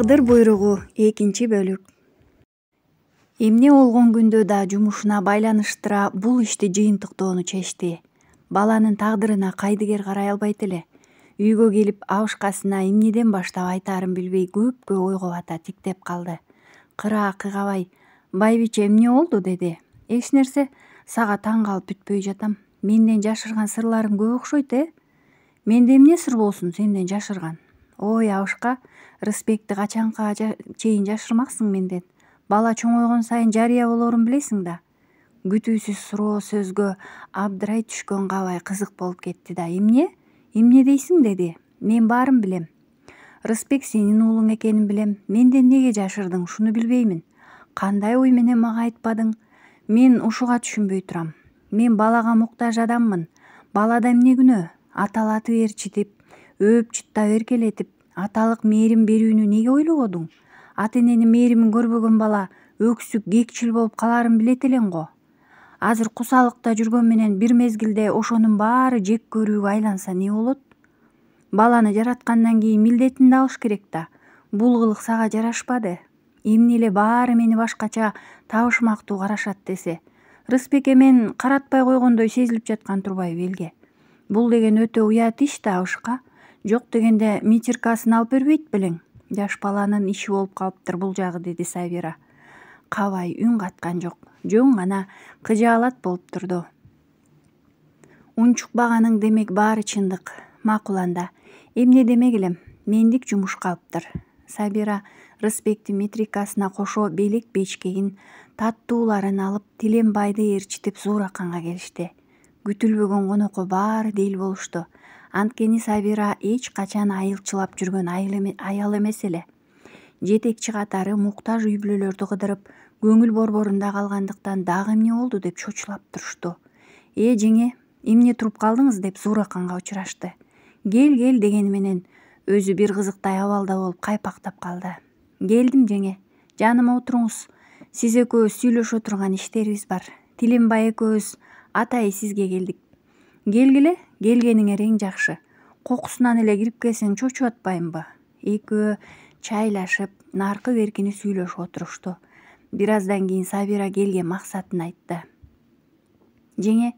тагдыр буйругу экинчи бөлүк эмне болгон күндө да жумушуна байланыштыра бул ишти жыйынтыктоону чечти баланын тагдырына кайдыгер карай албайт эле үйгө келип абышкасына эмнеден баштап айтаарын билбей көпкө ойго бата тиктеп калды кыра кыйгабай байбиче эмне болду деди эч нерсе сага таң калып бүтпөй жатам менден жашырган сырларың көп окшойт э менде эмне сыр болсун сенден жашырган ой абышка рысбекти качанкыга чейин жашырмаксың менден бала чоңойгон сайын жарыя болорун билесиң да күтүүсүз суроо сөзгө абдырай түшкөн кабай кызык болуп кетти да эмне эмне дейсиң деди мен баарын билем рысбек сенин уулуң экенин билем менден неге жашырдың ушуну билбеймин кандай ой менен мага айтпадың мен ушуга түшүнбөй турам мен балага муктаж адаммын балада эмне күнөө аталатып ээрчитип өөп чыттап эркелетип аталык мээрим берүүнү неге ойлободуң ата эненин мээримин көрбөгөн бала өксүк кекчил болуп каларын билет элең го азыр кусалыкта жүргөн менен бир мезгилде ошонун баары жек көрүүгө айланса эмне болот баланы жараткандан кийин милдетин да алыш керек да бул кылык сага жарашпады эмне эле баары мени башкача табышмактуу карашат десе рысбекке мен каратпай койгондой сезилип жаткан турбайбы элге бул деген өтө уят иш да абышка жок дегенде митиркасын алып бербейт белең жаш баланын иши болуп калыптыр бул жагы деди сабира кабай үн каткан жок жөн гана кыжаалат болуп турду унчукпаганың демек баары чындык макул анда эмне демек элем мендик жумуш калыптыр сабира рысбектин метрикасына кошо белек бечкегин таттууларын алып тилембайды ээрчитип зууракканга келишти күтүлбөгөн конокко баары дел болушту анткени сабира эч качан айылчылап жүргөн аял эмес эле жетекчи катары муктаж үй бүлөлөрдү кыдырып көңүл борборунда калгандыктан дагы эмне болду деп чочулап турушту э жеңе эмне туруп калдыңыз деп зуураканга учурашты кел кел дегени менен өзү бир кызыктай абалда болуп кайпактап калды келдим жеңе жаныма отуруңуз сиз экөөбүз сүйлөшө турган иштерибиз бар тилимбай экөөбүз атай сизге келдик келгиле келгениңер эң жакшы кокусунан эле кирип келсең чочуп атпаймынбы экөө чайлашып наркы беркини сүйлөшүп отурушту бир аздан кийин сабира келген максатын айтты жеңе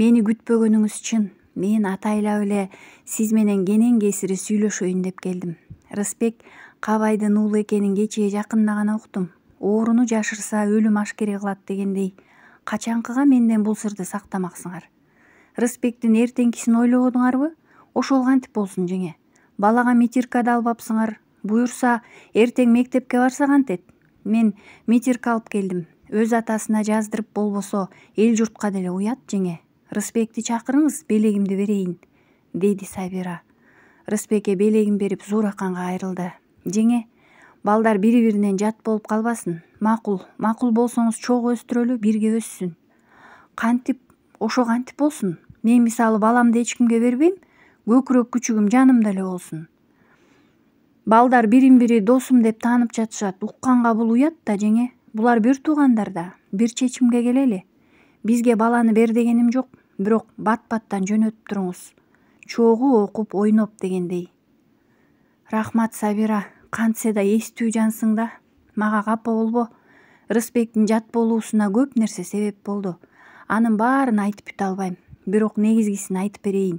мени күтпөгөнүңүз чын мен атайлап эле сиз менен кенен кесири сүйлөшөйүн деп келдим рысбек кабайдын уулу экенин кечээ жакында гана уктум ооруну жашырса өлүм ашкере кылат дегендей качанкыга менден бул сырды сактамаксыңар рысбектин эртеңкисин ойлогодуңарбы ошол кантип болсун жеңе балага метрика да алып буюрса эртең мектепке барсаған кантет мен митирка алып келдим өз атасына жаздырып болбосо эл журтка деле уят жеңе рысбекти чакырыңыз белегимди берейин деди сабира рысбеке белегин берип зуураканга айрылды жеңе балдар бири биринен жат болуп калбасын макул макул болсоңуз чогуу өстүрөлү бирге өссүн кантип ошо кантип болсун мен мисалы баламды эч кимге бербейм көкүрөк күчүгүм жанымда эле болсун балдар бирин бири досум деп таанып жатышат укканга бул уят да жеңе булар бир туугандар да бир чечимге келели бизге баланы бер дегеним жок бирок бат баттан жөнөтүп туруңуз чогуу окуп ойноп дегендей рахмат сабира кантсе да эстүү жансың да мага капа болбо рысбектин жат болуусуна көп нерсе себеп болду анын баарын айтып бүтө албайм бирок негизгисин айтып берейин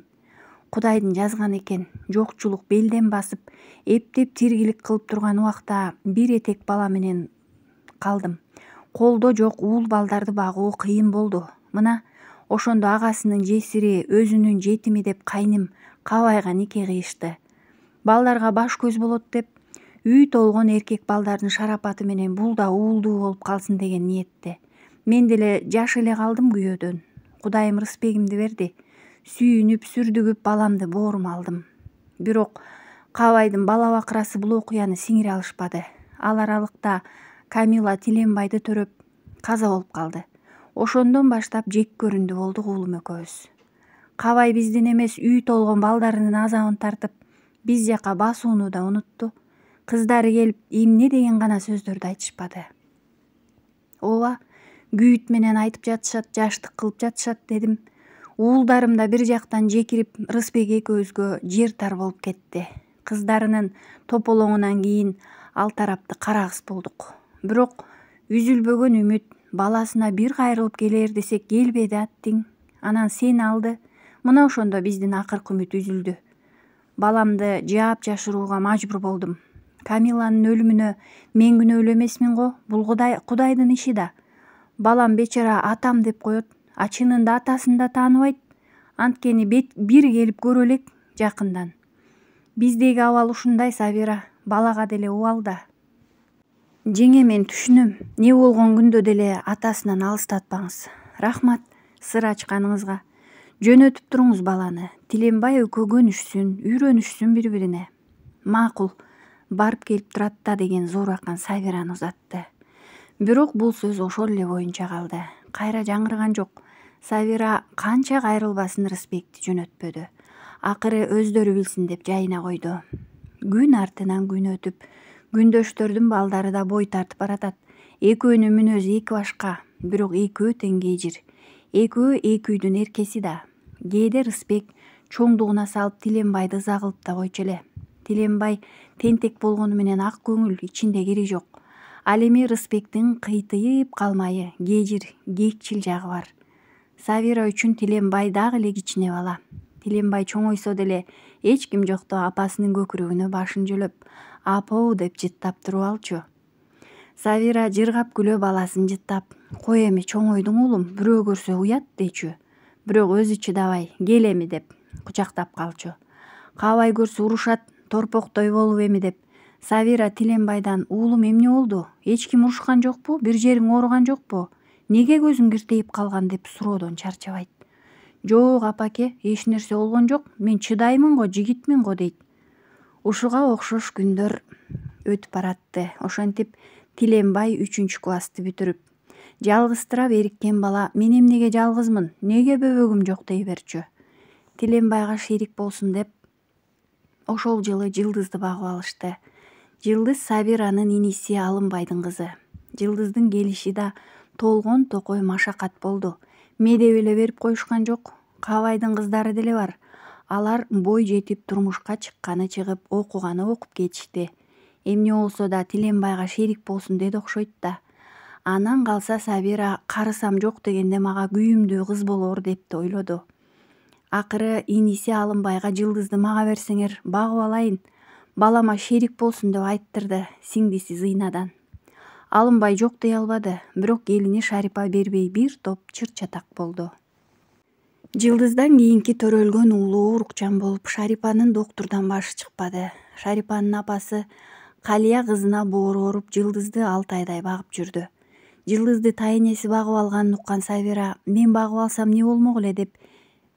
кудайдын жазганы экен жокчулук белден басып эптеп тиргилик кылып турган убакта бир этек бала менен калдым колдо жок уул балдарды багуу кыйын болду мына ошондо агасынын жесири өзүнүн жетими деп кайним кабайга нике кыйышты балдарга баш көз болот деп үй толгон эркек балдардын шарапаты менен бул да уулдуу болуп калсын деген ниетте мен деле жаш эле калдым күйөөдөн кудайым рысбегимди берди сүйүнүп сүрдүгүп баламды боорума алдым бирок каабайдын бала бакырасы бул окуяны сиңире алышпады ал аралыкта камила тиленбайды төрөп каза болуп калды ошондон баштап жек көрүндү болдук уулум экөөбүз каабай биздин эмес үй толгон балдарынын азабын тартып биз жака басууну да унутту кыздары келип эмне деген гана сөздөрдү айтышпады ооба күйүт менен айтып жатышат жаштык кылып жатышат дедим уулдарым да бир жактан жекирип рысбек экөөбүзгө жер тар болуп кетти кыздарынын тополоңунан кийин ал тарапты карагыс болдук бирок үзүлбөгөн үмүт баласына бир кайрылып келер десек келбеди аттиң анан сен алды мына ошондо биздин акыркы үмүт үзүлдү баламды жаап жашырууга мажбур болдум камиланын өлүмүнө мен күнөөлүү эмесмин го бул кудайдын иши да балам бечара атам деп коет а чынында атасын да тааныбайт анткени бир келип көрө элек жакындан биздеги абал ушундай сабира балага деле да жеңе мен түшүнөм не болгон күндө деле атасынан алыстатпаңыз рахмат сыр ачканыңызга жөнөтүп туруңуз баланы тиленбай көгөнүшсүн үйрөнүшсүн бири бирине макул барып келип турат да деген зор сабираны узатты бирок бул сөз ошол эле боюнча калды кайра жаңырган жок сабира канча кайрылбасын рысбекти жөнөтпөдү акыры өздөрү билсин деп жайына койду күн артынан күн өтүп күндөштөрдүн балдары да бой тартып баратат экөөнүн мүнөзү эки башка бирок экөө тең кежир экөө эки үйдүн эркеси да кээде рысбек чоңдугуна салып тиленбайды ыза кылып да койчу эле тиленбай тентек болгону менен ак көңүл ичинде кери жок ал эми рысбектин кыйтыйып калмайы кежир кекчил жагы бар сабира үчүн тилембай дагы эле кичине бала тилембай чоңойсо деле эч ким жокто апасынын көкүрөгүнө башын жөлөп апоу деп жыттап туруп алчу сабира жыргап күлө баласын жыттап кой эми чоңойдуң уулум бирөө көрсө уят дечү бирок өзү чыдабай кел эми деп кучактап калчу каабай көрсө урушат торпоктой болуп эми деп сабира тиленбайдан уулум эмне болду эч ким урушкан жокпу бир жериң ооруган жокпу неге көзүң киртейип калган деп суроодон чарчабайт жок апаке эч нерсе болгон жок мен чыдаймын го жигитмин го дейт ушуга окшош күндөр өтүп баратты ошентип тиленбай үчүнчү классты бүтүрүп жалгызтырап эриккен бала мен эмнеге жалгызмын неге бөбөгүм жок дей берчү тиленбайга шерик болсун деп ошол жылы жылдызды багып алышты жылдыз сабиранын иниси алымбайдын кызы жылдыздын келиши да толгон токой машакат болду медеп эле берип коюшкан жок кабайдын кыздары деле бар алар бой жетип турмушка чыкканы чыгып окуганы окуп кетишти эмне болсо да тиленбайга шерик болсун деди окшойт да анан калса сабира карысам жок дегенде мага күйүмдүү кыз болор деп да ойлоду акыры иниси алымбайга жылдызды мага берсеңер багып алайын балама шерік болсын деп айттырды сеңдесі зыйнадан алынбай жоқ дей албады бирок еліне шарипа бербей бир топ чыр чатак болду жылдыздан кийинки төрөлгөн уулу урукчан болуп шарипанын доктурдан башы чыкпады шарипанын апасы калия кызына ооруп жылдызды алты айдай багып жүрдү жылдызды тайенеси багып алганын уккан сабира мен багып алсам не болмок эле деп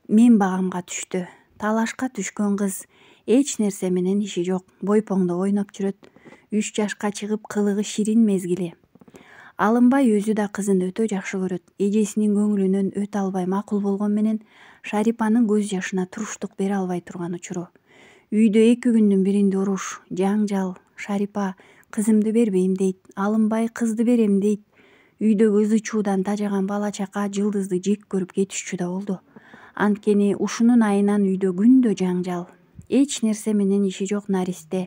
мен багамга түштү талашка түшкөн кыз эч нерсе менен иши жок бойпоңдо ойноп жүрөт үч жашка чыгып кылыгы ширин мезгили алымбай өзү да кызын өтө жакшы көрөт эжесинин көңүлүнөн өтө албай макул болгон менен шарипанын көз жашына туруштук бере албай турган учуру үйдө эки күндүн биринде уруш жаңжал шарипа кызымды бербейм дейт алымбай кызды берем дейт үйдөгү ызы чуудан тажаган бала чака жылдызды жек көрүп кетишчү да болду анткени ушунун айынан үйдө күндө жаңжал эч нерсе менен иши жок наристе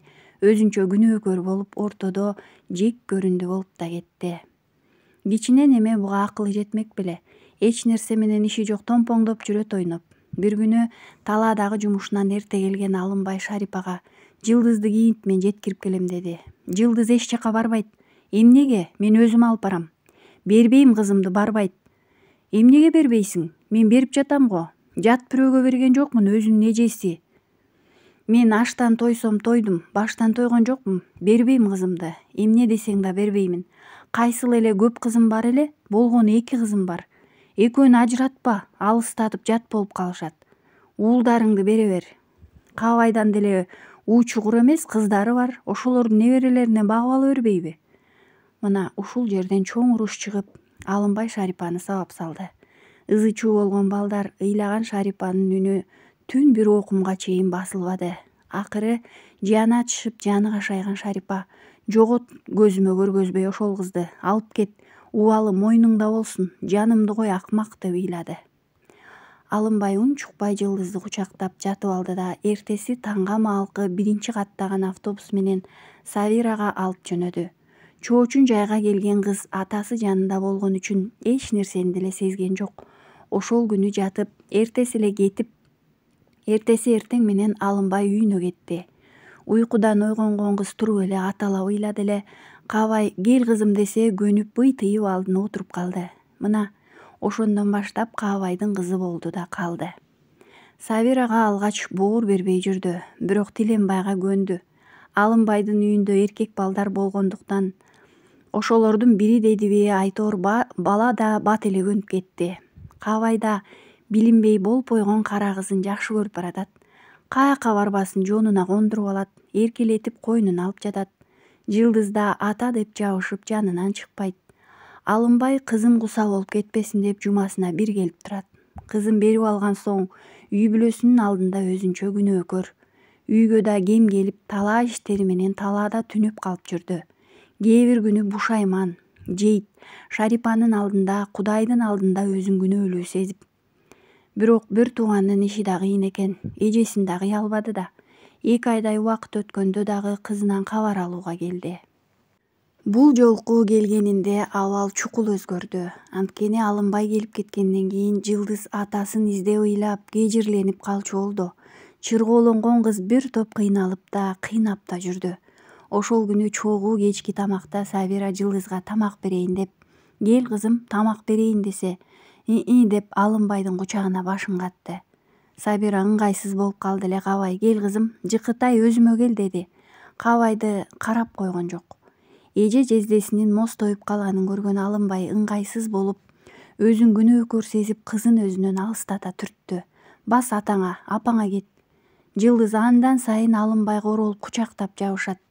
өзүнчө күнөөкөр болуп ортодо жек көрүндү болуп да кетти кичинен эме буга акылы жетмек беле эч нерсе менен иши жок томпоңдоп жүрөт ойноп бир күнү талаадагы жумушунан эрте келген алымбай шарипага жылдызды кийинт мен жеткирип келем деди жылдыз эч жака барбайт эмнеге мен өзүм алып барам бербейм кызымды барбайт эмнеге бербейсиң мен берип жатам го жат бирөөгө берген жокмун өзүнүн эжеси мен аштан тойсом тойдум баштан тойгон жокмун бербейм кызымды эмне десең да бербеймин кайсыл эле көп кызым бар эле болгону эки кызым бар экөөнү ажыратпа алыстатып жат болуп калышат уулдарыңды бере бер каабайдан деле уучу кур эмес кыздары бар ошолордун неберелерине багып ала бербейби мына ушул жерден чоң уруш чыгып алымбай шарипаны сабап салды ызы чуу болгон балдар ыйлаган шарипанын үнү түн бир оокумга чейин басылбады акыры жаны ачышып жаны кашайган шарипа жогот көзүмө көргөзбөй ошол кызды алып кет убалы мойнуңда болсун жанымды кой акмак деп ыйлады алымбай унчукпай жылдызды кучактап жатып алды да эртеси таңга маалкы биринчи каттаган автобус менен сабирага алып жөнөдү чоочун жайга келген кыз атасы жанында болгон үчүн эч нерсени деле сезген жок ошол күнү жатып эртеси эле кетип эртеси ертең менен алынбай үйүнө кетти уйкудан кыз туруп эле атала ыйлады эле каабай кел кызым десе көнүп быйтыйып алдына отуруп калды мына ошондон баштап каабайдын кызы болду да калды сабир ага алгач боор бербей жүрдү бирок тиленбайга көндү алымбайдын үйүндө эркек балдар болгондуктан ошолордун бири дедиби айтор бала да бат эле көнүп кетти каабай да билинбей болуп болпойгон кара кызын жакшы көрүп баратат каяка барбасын жонуна кондуруп алат эркелетип койнуна алып жатат жылдызда ата деп жабышып жанынан чыкпайт алымбай кызым куса болуп кетпесин деп жумасына бир келип турат кызын берип алган соң үй бүлөсүнүн алдында өзүнчө күнөөкөр үйгө да кем келип талаа иштери менен талаада түнөп калып жүрдү кээ бир күнү бушайман жейт шарипанын алдында кудайдын алдында өзүн күнөөлүү сезип бирок бир туугандын иши да кыйын экен эжесин да кыя албады да эки айдай убакыт өткөндө дагы кызынан кабар алууга келди бул жолку келгенинде абал чукул өзгөрдү анткени алынбай келип кеткенден кийин жылдыз атасын издеп ыйлап кежирленип калчу болду чыргоолонгон кыз бир топ кыйналып да кыйнап да жүрдү ошол күнү чогуу кечки тамакта сабира жылдызга тамак берейин деп кел кызым тамак берейин десе и деп алымбайдын кучагына башын катты сабира ыңгайсыз болуп калды эле кабай кел кызым жыкытай өзүмө кел деди кабайды карап койгон жок эже жездесинин мозтоюп калганын көргөн алымбай ыңгайсыз болуп өзүн күнөөкөр сезип кызын өзүнөн алыстата түрттү бас атаңа апаңа кет жылдыз андан сайын алымбайга оролуп кучактап жабышат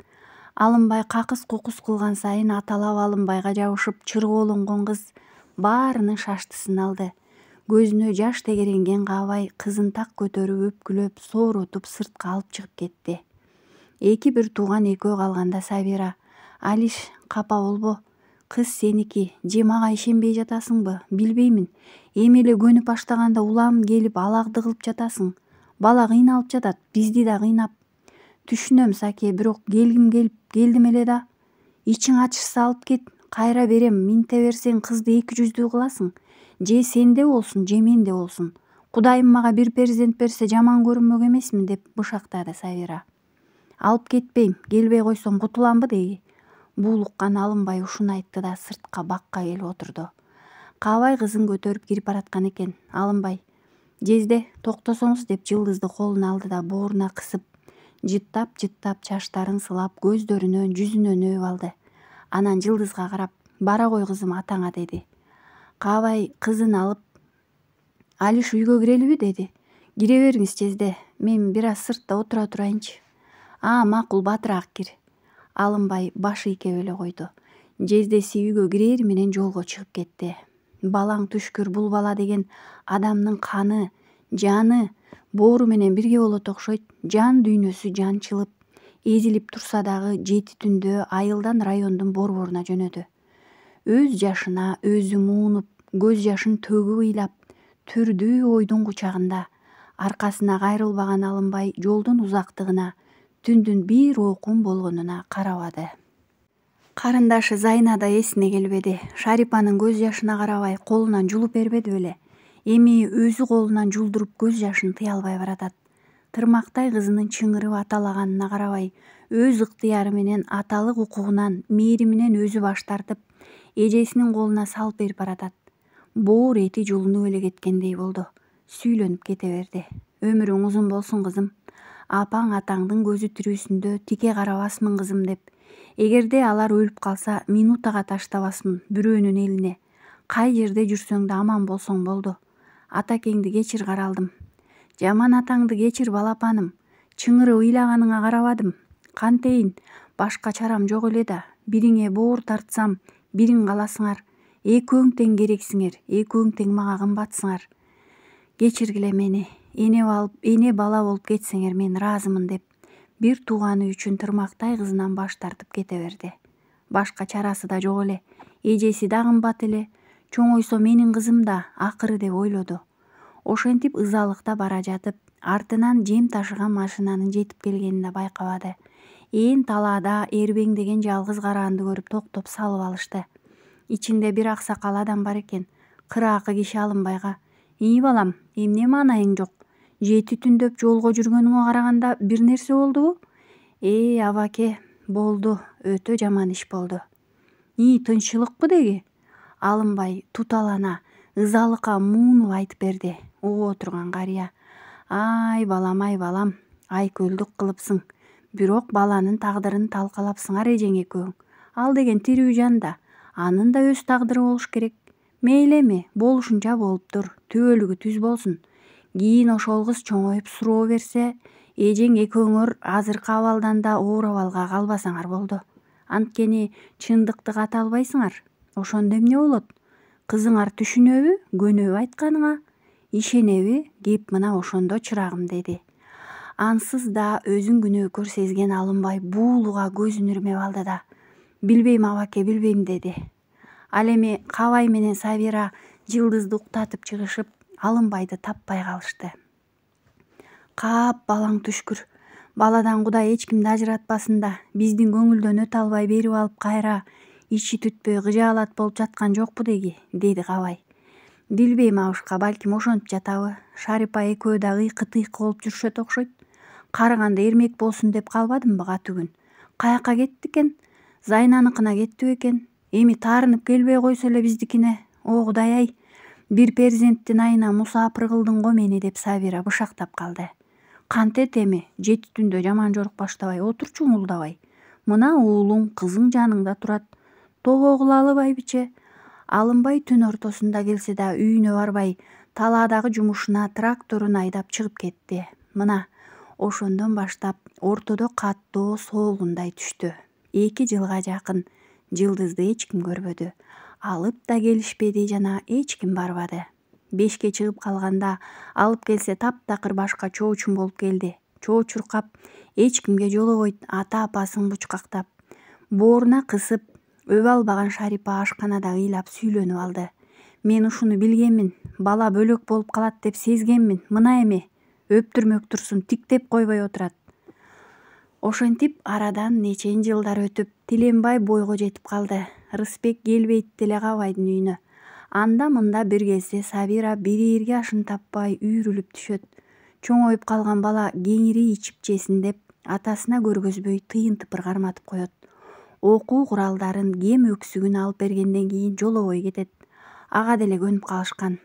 алымбай какыс кукус кылган сайын аталап алымбайга жабышып чыргоолонгон кыз баарынын шаштысын алды көзүнө жаш тегеренген каабай кызын так көтөрүп өпкүлөп сооротуп сыртка алып чыгып кетти эки бир тууган экөө калганда сабира алиш капа болбо кыз сеники же мага ишенбей жатасыңбы билбеймин эми эле көнүп баштаганда улам келип алагды кылып жатасың бала кыйналып жатат бизди да кыйнап түшүнөм саке бирок келгим келип келдим эле да ичиң ачышса алып кет кайра берем минте берсең кызды эки жүздүү кыласың же сенде болсун же менде болсун кудайым мага бир перзент берсе жаман көрүнмөк эмесмин деп бышактады сабира алып кетпейм келбей койсоң кутуламбы деди буулуккан алынбай ушуну айтты да сыртка бакка келип отурду каабай кызын көтөрүп кирип бараткан экен алынбай жезде токтосоңуз деп жылдызды колуна алды да бооруна кысып жыттап жыттап чачтарын сылап көздөрүнөн жүзүнөн өөп алды анан жылдызга карап бара гой кызым атаңа деди каабай кызын алып алиш үйгө кирелиби деди кире бериңиз жезде мен бир аз сыртта отура турайынчы а макул батыраак кир алымбай баш ийкеп эле койду жездеси үйгө кирери менен жолго чыгып кетти балаң түшкүр бул бала деген адамдын каны жаны боору менен бирге болот окшойт жан дүйнөсү жанчылып эзилип турса дагы жети түндө айылдан райондун борборуна жөнөдү өз жашына өзү муунуп көз жашын төгүп ыйлап түрдүү ойдун кучагында аркасына кайрылбаган алынбай жолдун узактыгына түндүн бир окум болгонуна карабады карындашы зайна да эсине келбеди шарипанын көз жашына карабай колунан жулуп бербеди беле эми өзү колунан жулдуруп көз жашын тыя албай баратат тырмақтай қызының чыңырып аталағанына қарабай өз ықтиярыменен аталық оқуынан мейірімінен өзі баш тартып ежесінің қолына салып беріп баратады буыр еті жұлынып өле кеткендей болды сүйленіп кете берді өмірің ұзын болсын қызым апаң атаңдың көзі тірісінде тіке қарабасмын қызым деп эгерде алар өліп қалса минутаға таштабасмын бирөөнүн еліне кай жерде жүрсөң де аман болсаң болду атакеңді кешір қаралдым жаман атаңды кечир балапаным чыңыры ыйлаганыңа карабадым кантейин башка чарам жок эле да бириңе боор тартсам бириң каласыңар экөөң тең керексиңер экөөң тең мага кымбатсыңар кечиргиле мени эне бала болуп кетсеңер мен ыраазымын деп бир тууганы үчүн тырмактай кызынан баш тартып кете берди башка чарасы да жок эле эжеси да кымбат эле чоңойсо менин кызым да акыры деп ойлоду ошентип ызалыкта бара жатып артынан жем ташыган машинанын жетип келгенин да байкабады ээн талаада эрбеңдеген жалгыз караанды көрүп токтоп салып алышты ичинде бир аксакал адам бар экен кыраакы киши алынбайга ии балам эмне маанайың жок жети түндөп жолго жүргөнүңө караганда бир нерсе болдубу э абаке болду өтө жаман иш болду и тынччылыкпы деги алынбай туталана ызалыкка муунуп айтып берди о отырған қария иә. ай балам ай балам ай көлдік қылыпсың бирок баланын тагдырын талкалапсыңар эжең көң ал деген тирүү жан да анын да өз тагдыры болуш керек мейли эми болушунча тур түбөлүгү түз болсун кийин ошол кыз чоңоюп суроо берсе эжең экөөңөр азыркы абалдан да оор абалга калбасаңар болду анткени чындыкты ката албайсыңар ошондо эмне болот кызыңар түшүнөбү көнөбү айтканыңа ишенеби кеп мына ошондо чырагым деди ансыз да өзүн күнөөкөр сезген алымбай буулуга көзүн ирмеп алды да билбейм абаке билбейм деди ал эми кабай менен сабира жылдызды уктатып чыгышып алымбайды таппай калышты каап балаң түшкүр баладан кудай эч кимди ажыратпасын да биздин көңүлдөн өтө албай берип алып кайра ичи түтпөй кыжаалат болуп жаткан жокпу деги деди кабай билбейм абышка балким ошентип жатабы шарипа экөө дагы ыйкы тыйкы болуп жүрүшөт окшойт карыганда эрмек болсун деп калбадымбы катүгүн каякка кетти экен зайнаныкына кетти бекен эми таарынып келбей койсо эле биздикине о кудай ай бир перзенттин айына мусаапыр кылдың го мени деп сабира бышактап калды кантет эми жети түндө жаман жорук баштабай отурчу уңулдабай мына уулуң кызың жаныңда турат тобо кылалы байбиче алынбай түн ортосунда келсе да үйүнө барбай талаадагы жумушуна тракторун айдап чыгып кетти мына ошондон баштап ортодо каттоо солгундай түштү эки жылга жакын жылдызды эч ким көрбөдү алып да келишпеди жана эч ким барбады бешке чыгып калганда алып келсе таптакыр башка чоочун болуп келди чоо чуркап эч кимге жолобойт ата апасын бучкактап бооруна кысып өбө албаган шарипа ашканада ыйлап сүйлөнүп алды мен ушуну билгенмин бала бөлөк болуп калат деп сезгенмин мына эме өптүрмөк турсун тиктеп койбой отурат ошентип арадан нечен жылдар өтүп тиленбай бойго жетип калды рысбек келбейт деле кабайдын үйүнө анда мында бир кезде сабира бир берээрге ашын таппай үйрүлүп түшөт чоңоюп калган бала кеңири ичип жесин деп атасына көргөзбөй тыйын тыпыр карматып коет окуу куралдарын кем өксүгүн алып бергенден кийин жолобой кетет ага деле көнүп калышкан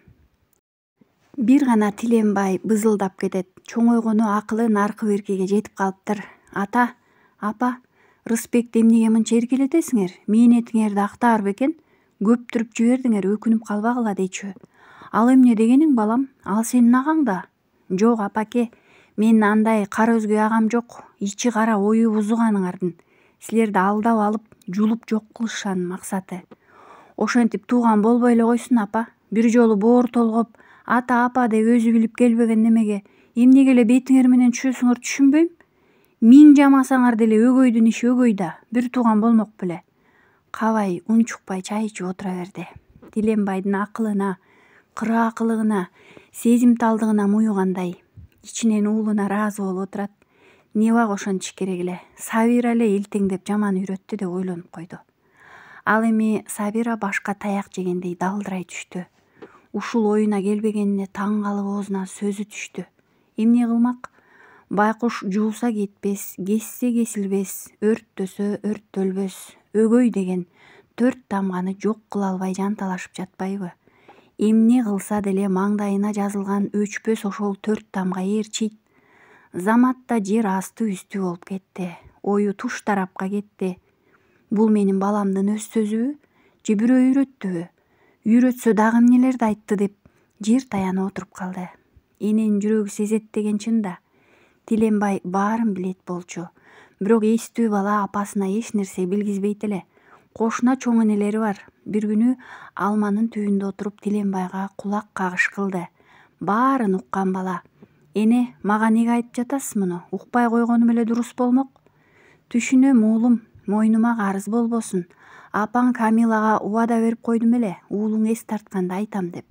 бир гана тилембай бызылдап кетет чоңойгону акылы наркы беркеге жетип калыптыр ата апа рысбекти эмнеге мынча эркелетесиңер мээнетиңерди актаар бекен көптүрүп жибердиңер өкүнүп калбагыла дечү ал эмне дегениң балам ал сенин агаң да жок апаке менин андай кара өзгөй агам жок ичи кара ою бузуганыңардын силерди алдап алып жулуп жок кылышанын максаты ошентип тууган болбой эле койсун апа бир жолу толғып ата апа деп өзү билип келбеген немеге эмнеге эле бетиңер менен түшөсүңөр түшүнбөйм миң жамасаңар деле өгөйдүн иши өгөй да бир тууган болмок беле кабай унчукпай чай ичип отура берди ақылына акылына кыраакылыгына сезимталдыгына муюгандай ичинен уулуна ыраазы болуп отурат небак ошентиш керек эле сабира эле элтеңдеп жаман үйрөттү деп ойлонуп койду ал эми сабира башка таяк жегендей далдырай түштү ушул оюна келбегенине таң калып оозуна сөзү түштү эмне кылмак байкуш жууса кетпес кессе кесилбес өрттөсө өрттөлбөс өгөй деген төрт тамганы жок кыла албай жанталашып жатпайбы эмне кылса деле маңдайына жазылган өчпөс ошол төрт тамга ээрчийт заматта жер асты үсті болып кетті ою туш тарапқа кетті бул менин баламдын өз сөзүбү же бирөө үйрөттүбү үйрөтсө дагы эмнелерди айтты деп жер таяны отырып қалды. эненин жүрегі сезет деген чын да тиленбай баарын билет болчу бирок эстүү бала апасына эч нерсе билгизбейт эле кошуна чоң энелери бар бир күнү алманын түбүндө отуруп тиленбайга кулак кагыш кылды баарын уккан бала эне мага неге айтып жатасыз муну укпай койгонум эле дурус болмок түшүнөм уулум мойнума карыз болбосун апаң камилага убада берип койдум эле уулуң эс тартканда айтам деп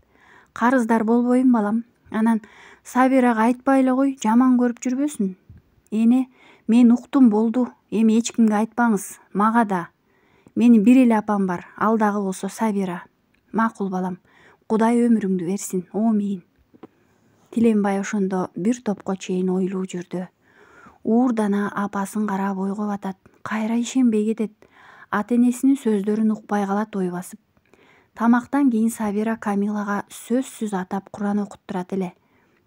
карыздар болбойм балам анан сабирага айтпай эле кой жаман көрүп жүрбөсүн эне мен уктум болду эми эч кимге айтпаңыз мага да менин бир эле апам бар ал дагы болсо сабира макул балам кудай өмүрүңдү берсин оомийин тиленбай ошондо бир топко чейин ойлуу жүрдү уур апасын карап ойго батат кайра ишенбей кетет ата энесинин сөздөрүн укпай калат ой басып тамактан кийин сабира камилага сөзсүз атап куран окуттурат эле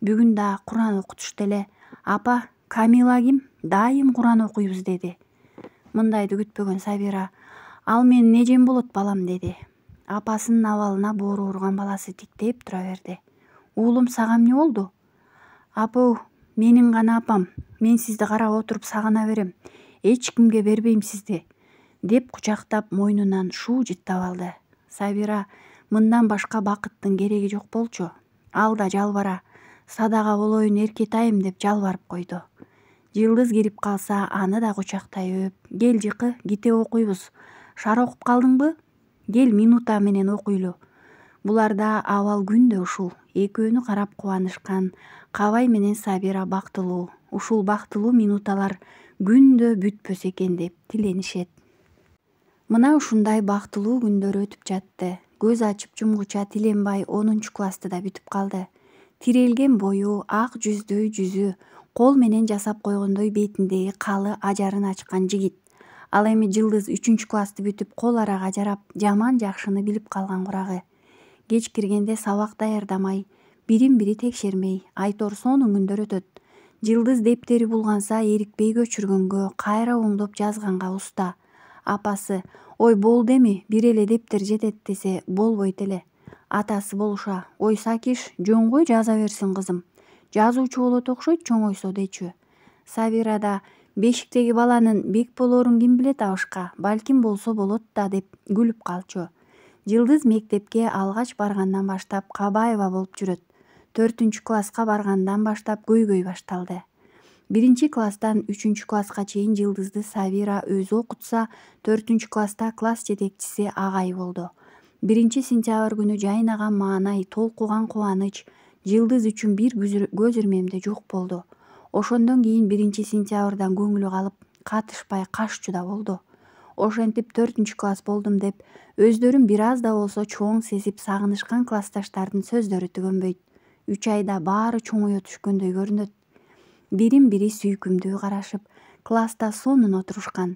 бүгүн да куран окутушту эле апа камила ким дайым куран окуйбуз деди мындайды күтпөгөн сабира ал менин эжем болот балам деди апасынын абалына боору урган баласы тиктеп тура берди уулум сага эмне болду апоу менин гана апам мен сизди карап отуруп сагына берем эч кимге бербейм сизди деп кучактап мойнунан шуу жыттап алды сабира мындан башка бакыттын кереги жок болчу ал да жалбара садага болоюн эркетайым деп жалбарып койду жылдыз кирип калса аны да кучактай өөп кел жыкы китеп окуйбуз шар окуп калдыңбы кел минута менен окуйлу буларда абал күн да ушул экөөнү карап кубанышкан кабай менен сабира бактылуу ушул бактылуу минуталар күндө бүтпөсө экен деп тиленишет мына ушундай бактылуу күндөр өтүп жатты көз ачып жумгуча тиленбай онунчу классты да бүтүп калды тирелген бою ак жүздүү жүзү кол менен жасап койгондой бетиндеги калы ажарын ачкан жигит ал эми жылдыз үчүнчү классты бүтүп кол арага жарап жаман жакшыны билип калган курагы кеч киргенде сабак даярдамай бирин бири текшермей айтор сонун күндөр өтөт жылдыз дептери булганса эрикпей көчүргөнгө кайра оңдоп жазганга уста апасы ой болду эми бир эле дептер жетет десе болбойт эле атасы болуша ой сакиш жөн гой жаза берсин кызым жазуучу болот окшойт чоңойсо дечү сабира да бешиктеги баланын бек болорун ким билет абышка балким болсо болот да деп күлүп калчу жылдыз мектепке алгач баргандан баштап кабаева болуп жүрөт төртүнчү класска баргандан баштап көйгөй башталды биринчи класстан үчүнчү класска чейин жылдызды савира өзү окутса төртүнчү класста класс жетекчиси агай болду биринчи сентябрь күнү жайнаган маанай толкуган кубаныч жылдыз үчүн бир көз ирмемде жок болду ошондон кийин биринчи сентябрдан көңүлү калып катышпай каш да болду ошентип төртүнчү класс болдум деп өздөрүн бир аз да болсо чоң сезип сагынышкан классташтардын сөздөрү түгөнбөйт үч айда баары чоңое түшкөндөй көрүнөт бирин бири сүйкүмдүү карашып класста сонун отурушкан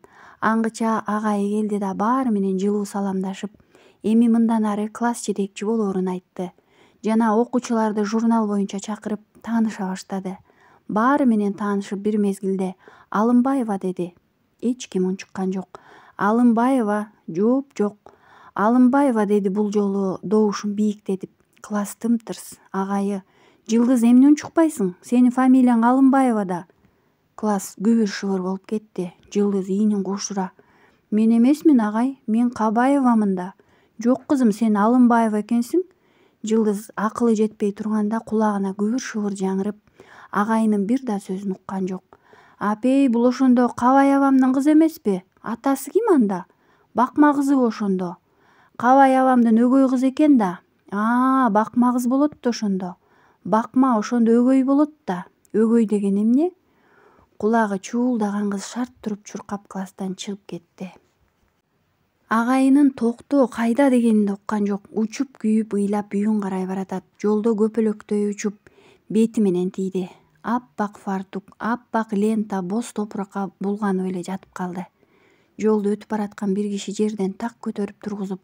аңгыча агай келди да баары менен жылуу саламдашып эми мындан ары класс жетекчи болоорун айтты жана окуучуларды журнал боюнча чакырып тааныша баштады баары менен таанышып бир мезгилде алымбаева деди эч ким унчуккан жок алымбаева жооп жок алымбаева деди бул жолу добушун бийиктетип класс тым тырс агайы жылдыз эмне унчукпайсың сенин фамилияң алымбаева да класс күбүр шыбыр болуп кетти жылдыз ийнин кушура мен эмесмин агай мен кабаевамын да жок кызым сен алымбаева экенсиң жылдыз акылы жетпей турганда кулагына күбүр шыбыр жаңырып агайынын бир да сөзүн уккан жок апей бул ошондо кабаевамдын кызы эмеспи атасы ким анда бакма кызыбы ошондо кабай абамдын өгөй кызы экен да а бакма кыз болот да ошондо бакма ошондо өгөй болот да өгөй деген эмне кулагы чуулдаган кыз шарт туруп чуркап класстан чыгып кетти агайынын токтоо кайда дегенин да уккан жок учуп күйүп ыйлап үйүн карай баратат жолдо көпөлөктөй учуп бети менен тийди аппак фартук аппак лента боз топуракка булганып эле жатып калды жолдо өтүп бараткан бир киши жерден так көтөрүп тургузуп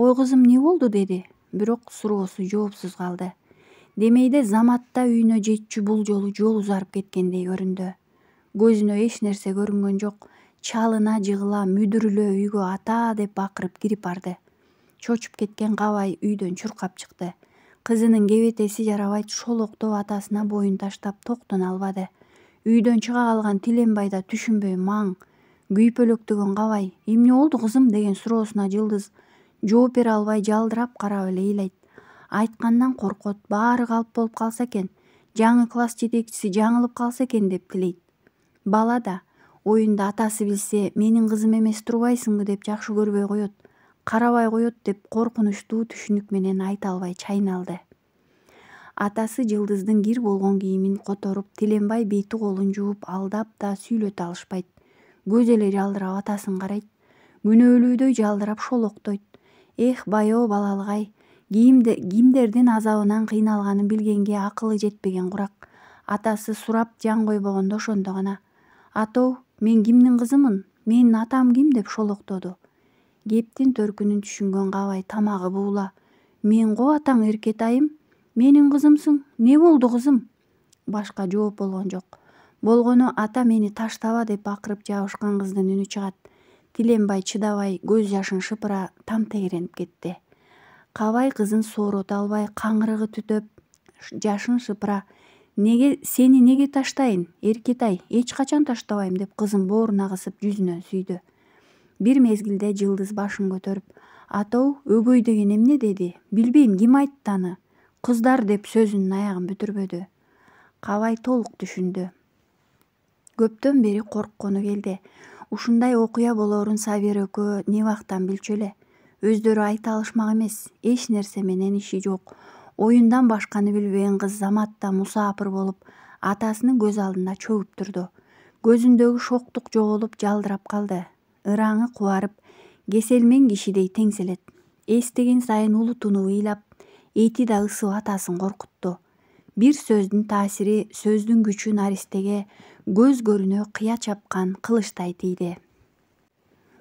ой кызым эмне болду деди бирок суроосу жоопсуз калды демейде заматта үйүнө жетчү бул жолу жол узарып кеткендей көрүндү көзүнө эч нерсе көрүнгөн жок чалына жыгыла мүдүрүлө үйгө ата деп бакырып кирип барды чочуп кеткен кабай үйдөн чуркап чыкты кызынын кебетеси жарабайт шолоктоп атасына боюн таштап токтоно албады үйдөн чыга калган тилембай да түшүнбөй маң күйпөлөктөгөн кабай эмне болду кызым деген суроосуна жылдыз жооп бере албай жалдырап карап эле ыйлайт айтканынан коркот баары калп болуп калса экен жаңы класс жетекчиси жаңылып калса экен деп тилейт бала да оюнда атасы билсе менин кызым эмес турбайсыңбы деп жакшы көрбөй коет карабай коет деп коркунучтуу түшүнүк менен айта албай чайналды атасы жылдыздын кир болгон кийимин которуп тиленбай бети колун жууп алдап да сүйлөтө алышпайт көз эле жалдырап атасын карайт күнөөлүүдөй жалдырап шолоктойт эх байоо балалык ай кимдердин азабынан кыйналганын билгенге акылы жетпеген курак атасы сурап жан койбогондо ошондо гана атоо мен кимдин кызымын менин атам ким деп шолоктоду кептин төркүнүн түшүнгөн кабай тамагы буула мен го атаң эркетайым менин кызымсың эмне болду кызым башка жооп болгон жок болгону ата мени таштаба деп бакырып жабышкан кыздын үнү чыгат тилембай чыдабай көз жашын шыпыра там тегеренип кетти кабай кызын соорото албай каңырыгы түтөп жашын шыпыра неге сени неге таштайын эркетай эч качан таштабайм деп кызын бооруна кысып жүзүнөн сүйдү бир мезгилде жылдыз башын көтөрүп ата өгөй деген эмне деди билбейм ким айтты аны кыздар деп сөзүнүн аягын бүтүрбөдү кабай толук түшүндү көптөн бери корккону келди ушундай окуя болоорун сабир экөө не убактан билчү эле өздөрү айта алышмак эмес эч нерсе менен иши жок оюндан башканы билбеген кыз заматта мусаапыр болуп атасынын көз алдында чөгүп турду көзүндөгү шоктук жоголуп жалдырап калды ыраңы кубарып кеселмен кишидей теңселет эстеген сайын улутунуп ыйлап эти да ысып атасын коркутту бир сөздүн таасири сөздүн күчү наристеге көз көрүнө кыя чапкан кылычтай тийди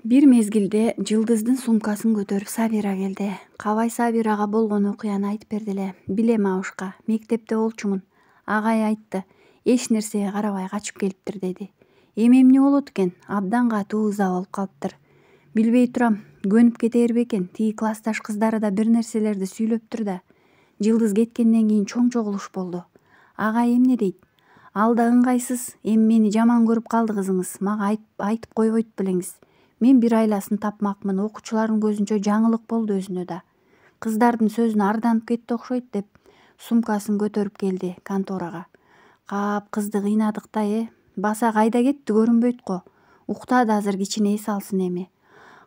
бир мезгилде жылдыздын сумкасын көтөрүп сабира келди кабай сабирага болгон окуяны айтып берди эле билем абышка мектепте болчумун агай айтты эч нерсеге карабай качып келиптир деди эми эмне болот экен абдан катуу ыза болуп калыптыр билбей турам көнүп кетер бекен тиги классташ кыздары да бир нерселерди сүйлөптүр да жылдыз кеткенден кийин чоң чогулуш болду агай эмне дейт ал да ыңгайсыз эми мени жаман көрүп калды кызыңыз мага айтып койбойт белеңиз мен бир айласын тапмакмын окуучулардын көзүнчө жаңылык болду өзүнө да кыздардын сөзүнө арданып кетти окшойт деп сумкасын көтөрүп келди конторага каап кызды кыйнадык да э баса кайда кетти көрүнбөйт го уктады азыр кичине эс алсын эми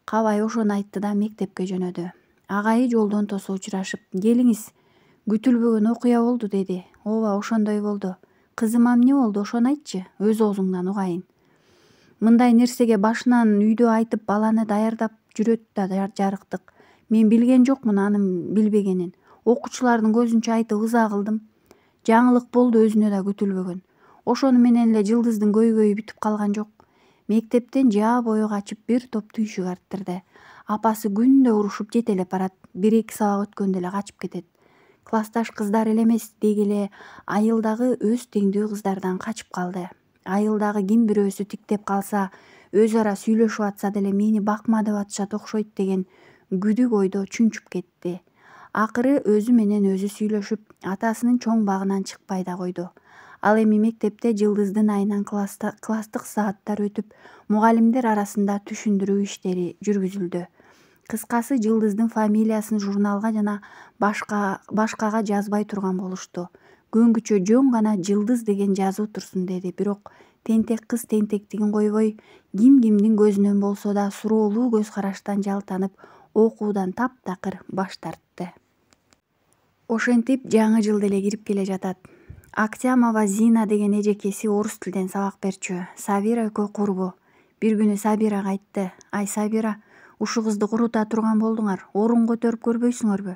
кабай ошону айтты да мектепке жөнөдү агайы жолдон тосо учурашып келиңиз күтүлбөгөн окуя болду деди ооба ошондой болду кызыма эмне болду ошону айтчы өз оозуңдан угайын мындай нерсеге башынан үйдө айтып баланы даярдап жүрөт да жарыктык мен билген жокмун анын билбегенин окуучулардын көзүнчө айтып ыза кылдым жаңылык болду өзүнө да күтүлбөгөн ошону менен эле жылдыздын көйгөйү бүтүп калган жок мектептен жаа бою качып бир топ түйшүк арттырды апасы күндө урушуп жетелеп барат бир эки сабак өткөндө эле качып кетет классташ кыздар эле эмес эле айыл дагы өз теңдүү кыздардан качып калды айылдагы ким бирөөсү тиктеп калса өз ара сүйлөшүп атса деле мени бакма деп атышат окшойт деген күдүк ойдо чүнчүп кетти акыры өзү менен өзү сүйлөшүп атасынын чоң багынан чыкпай да койду ал эми мектепте жылдыздын айынан класстык сааттар өтүп мугалимдер арасында түшүндүрүү иштери жүргүзүлдү кыскасы жылдыздын фамилиясын журналга жана башка башкага жазбай турган болушту көнгүчө жөн гана жылдыз деген жазуу турсун деди бирок тентек кыз тентектигин койбой ким кимдин көзүнөн болсо да суроолуу көз караштан жалтанып окуудан таптакыр баш тартты ошентип жаңы жыл деле кирип келе жатат октямова зина деген эжекеси орус тилден сабак берчү сабира экөө курбу бир күнү сабирага айтты ай сабира ушу кызды курута турган болдуңар орун көтөрүп көрбөйсүңөрбү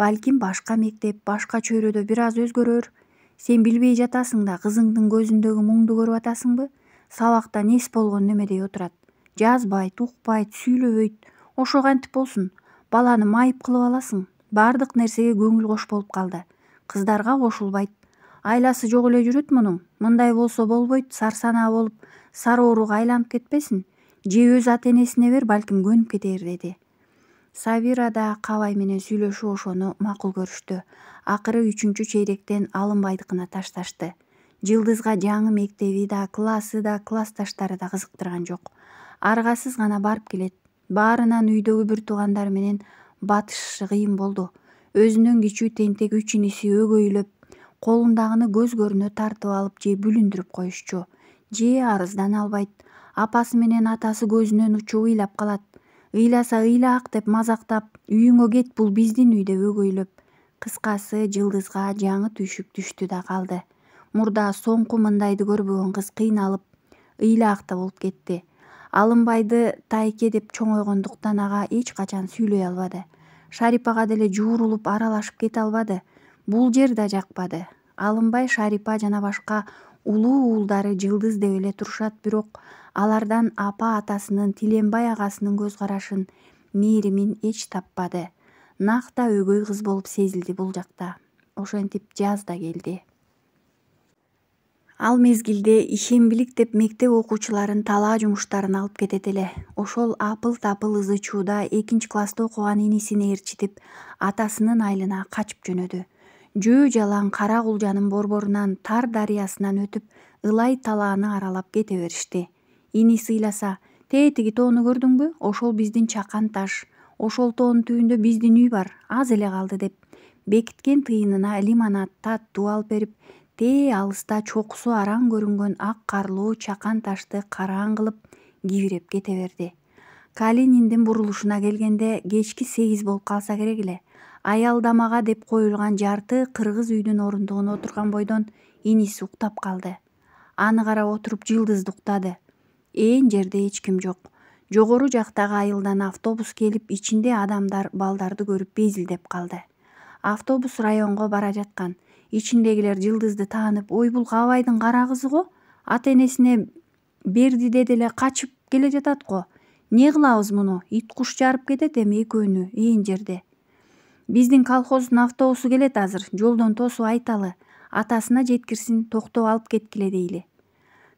балким башка мектеп башка чөйрөдө бир аз өзгөрөр сен билбей жатасың да кызыңдын көзүндөгү муңду көрүп атасыңбы сабакта нес болгон немедей отурат жазбайт укпайт сүйлөбөйт ошо кантип болсун баланы майып кылып аласың баардык нерсеге көңүл кош болуп калды кыздарга кошулбайт айласы жок эле жүрөт мунун мындай болсо болбойт сарсанаа болуп сары ооруга айланып кетпесин же өз ата энесине бер балким көнүп кетер деди сабира да кабай менен сүйлөшүп ошону макул көрүштү акыры үчүнчү чейректен алымбайдыкына ташташты жылдызга жаңы мектеби да классы да классташтары да кызыктырган жок аргасыз гана барып келет баарынан үйдөгү бир туугандар менен батышышы кыйын болду өзүнөн кичүү тентек үч иниси өгөйлөп колундагыны көз көрүнө тартып алып же бүлүндүрүп коюшчу же арыздана албайт апасы менен атасы көзүнөн учуп ыйлап калат ыйласа ыйлаак деп мазактап үйүңө кет бул биздин үй деп өгөйлөп кыскасы жылдызга жаңы түйшүк түштү да калды мурда соңку мындайды көрбөгөн кыз кыйналып ыйлаак да болуп кетти алымбайды тайке деп чоңойгондуктан ага эч качан сүйлөй албады шарипага деле жуурулуп аралашып кете албады бул жер да жакпады алымбай шарипа жана башка улуу уулдары жылдыз деп эле турушат бирок алардан апа атасынын тиленбай агасынын көз карашын мээримин эч таппады накта өгөй кыз болуп сезилди бул жакта ошентип жаз да келди ал мезгилде ишембилик деп мектеп окуучуларын талаа жумуштарына алып кетет эле ошол апыл тапыл ызы чууда экинчи класста окуган инисин ээрчитип атасынын айлына качып жөнөдү жөө жалаң кара кулжанын борборунан тар дарыясынан өтүп ылай талааны аралап кете беришти иниси ыйласа тетиги тоону көрдүңбү ошол биздин чакан таш ошол тоонун түбүндө биздин үй бар аз эле калды деп бекиткен тыйынына лимонад таттуу алып берип тээ алыста чокусу араң көрүнгөн ак карлуу чакан ташты караң кылып кибиреп кете берди калининдин бурулушуна келгенде кечки сегиз болуп калса керек эле аялдамага деп коюлган жарты кыргыз үйдүн орундугуна отурган бойдон иниси уктап калды аны карап отуруп жылдызды уктады ээн жерде эч ким жок жогору жактагы айылдан автобус келип ичинде адамдар балдарды көрүп безилдеп калды автобус районго бара жаткан ичиндегилер жылдызды таанып ой бул каабайдын кара кызы го ата энесине берди деди эле качып келе жатат го эмне кылабыз муну ит куш жарып кетет эми экөөнү ээн жерде биздин колхоздун автобусу келет азыр жолдон тосуп айталы атасына жеткирсин токтоп алып кеткиле дейли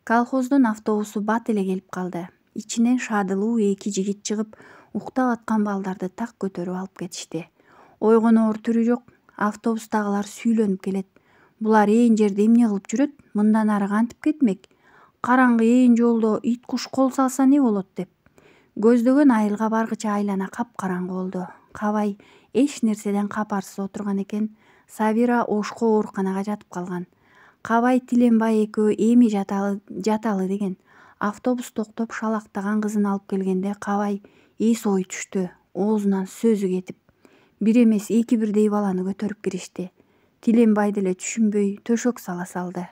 колхоздун автобусу бат эле келип калды ичинен шадылуу эки жигит чыгып уктап аткан балдарды так көтөрүп алып кетишти ойгоноор түрү жок автобустагылар сүйлөнүп келет булар ээн жерде эмне кылып жүрөт мындан ары кантип кетмек караңгы ээн жолдо ит куш кол салса эмне болот деп көздөгөн айылга баргыча айлана капкараңгы болду кабай эч нерседен капарсыз отурган экен сабира ошко ооруканага жатып калган кабай тиленбай экөө эми жаталы деген автобус токтоп шалактаган кызын алып келгенде кабай эс ой түштү оозунан сөзү кетип бир эмес эки бирдей баланы көтөрүп киришти тиленбай деле түшүнбөй төшөк сала салды